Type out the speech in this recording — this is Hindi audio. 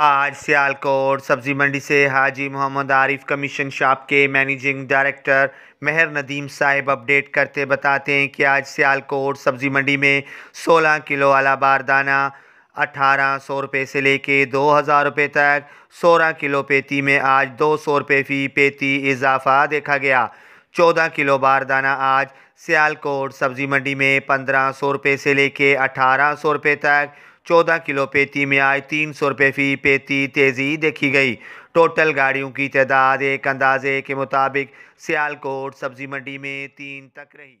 आज सियालकोट सब्ज़ी मंडी से हाजी मोहम्मद आरिफ कमीशन शॉप के managing director Mehar Nadeem Sahib update करते बताते हैं कि आज सियालकोट सब्ज़ी मंडी में 16 किलो आला बारदाना अठारह सौ रुपये से लेके दो हज़ार रुपये तक सोलह किलो पेती में आज दो सौ रुपये फ़ी पेती इजाफा देखा गया चौदह किलो बारदाना आज सियालकोट सब्ज़ी मंडी में पंद्रह सौ रुपये से लेके अठारह सौ रुपये तक चौदह किलो पेती में आज तीन सौ रुपये फ़ी पेती तेज़ी देखी गई टोटल गाड़ियों की तादाद एक अंदाजे के मुताबिक सियालकोट सब्ज़ी मंडी में तीन तक रही